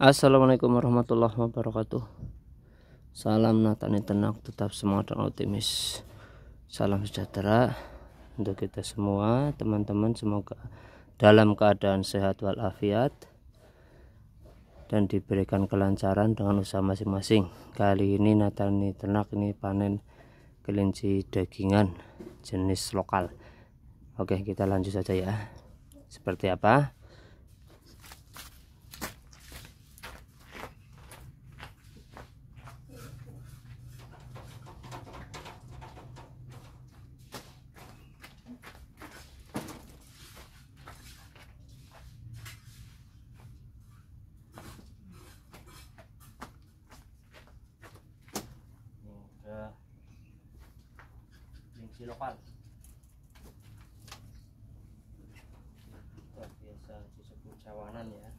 Assalamualaikum warahmatullahi wabarakatuh Salam Natani Tenang Tetap semangat dan optimis Salam sejahtera Untuk kita semua Teman-teman semoga dalam keadaan sehat walafiat dan diberikan kelancaran dengan usaha masing-masing kali ini Natani Ternak ini panen kelinci dagingan jenis lokal oke kita lanjut saja ya seperti apa di lokal kita biasa disebut cawanan ya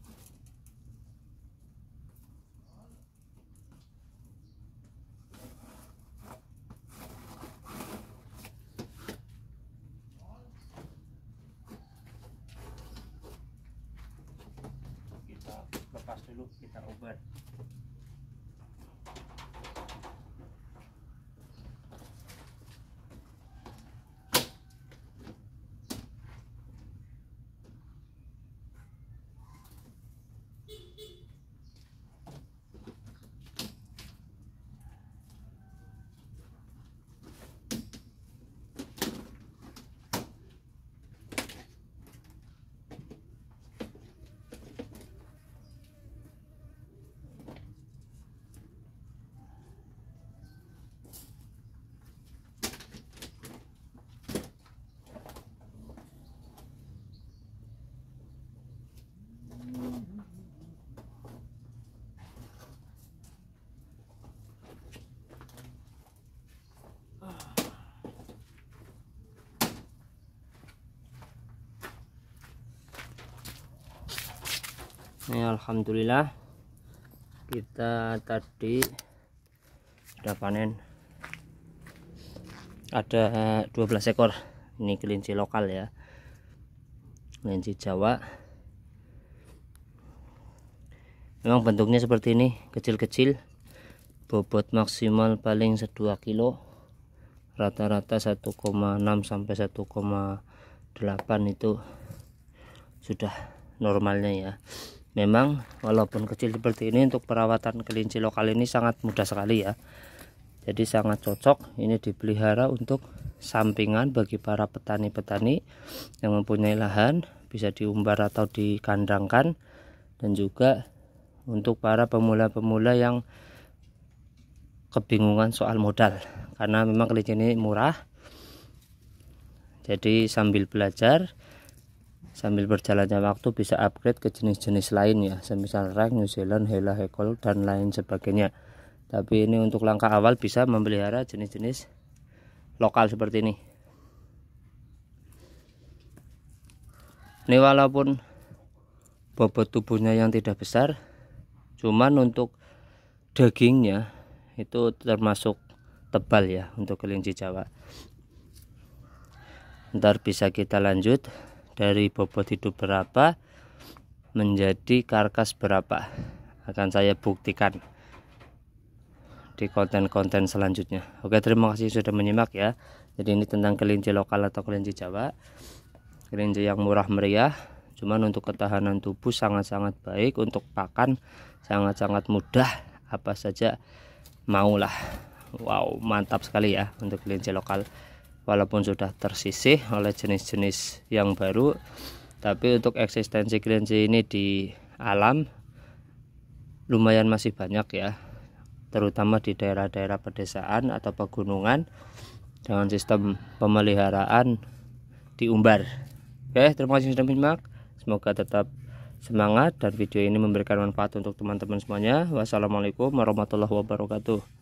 kita lepas dulu kita obat ya Alhamdulillah kita tadi sudah panen ada 12 ekor ini kelinci lokal ya kelinci Jawa memang bentuknya seperti ini kecil-kecil bobot maksimal paling 2 kilo rata-rata 1,6 sampai 1,8 itu sudah normalnya ya memang walaupun kecil seperti ini untuk perawatan kelinci lokal ini sangat mudah sekali ya jadi sangat cocok ini dipelihara untuk sampingan bagi para petani-petani yang mempunyai lahan bisa diumbar atau dikandangkan dan juga untuk para pemula-pemula yang kebingungan soal modal karena memang kelinci ini murah jadi sambil belajar sambil berjalannya waktu bisa upgrade ke jenis-jenis lain ya semisal rank New Zealand, Hela, Hekol dan lain sebagainya tapi ini untuk langkah awal bisa memelihara jenis-jenis lokal seperti ini ini walaupun bobot tubuhnya yang tidak besar cuman untuk dagingnya itu termasuk tebal ya untuk kelinci jawa ntar bisa kita lanjut dari bobot hidup berapa menjadi karkas berapa akan saya buktikan di konten-konten selanjutnya oke terima kasih sudah menyimak ya jadi ini tentang kelinci lokal atau kelinci jawa kelinci yang murah meriah cuman untuk ketahanan tubuh sangat-sangat baik untuk pakan sangat-sangat mudah apa saja maulah wow mantap sekali ya untuk kelinci lokal walaupun sudah tersisih oleh jenis-jenis yang baru tapi untuk eksistensi kelinci ini di alam lumayan masih banyak ya terutama di daerah-daerah pedesaan atau pegunungan dengan sistem pemeliharaan diumbar oke terima kasih sudah menyimak semoga tetap semangat dan video ini memberikan manfaat untuk teman-teman semuanya wassalamualaikum warahmatullahi wabarakatuh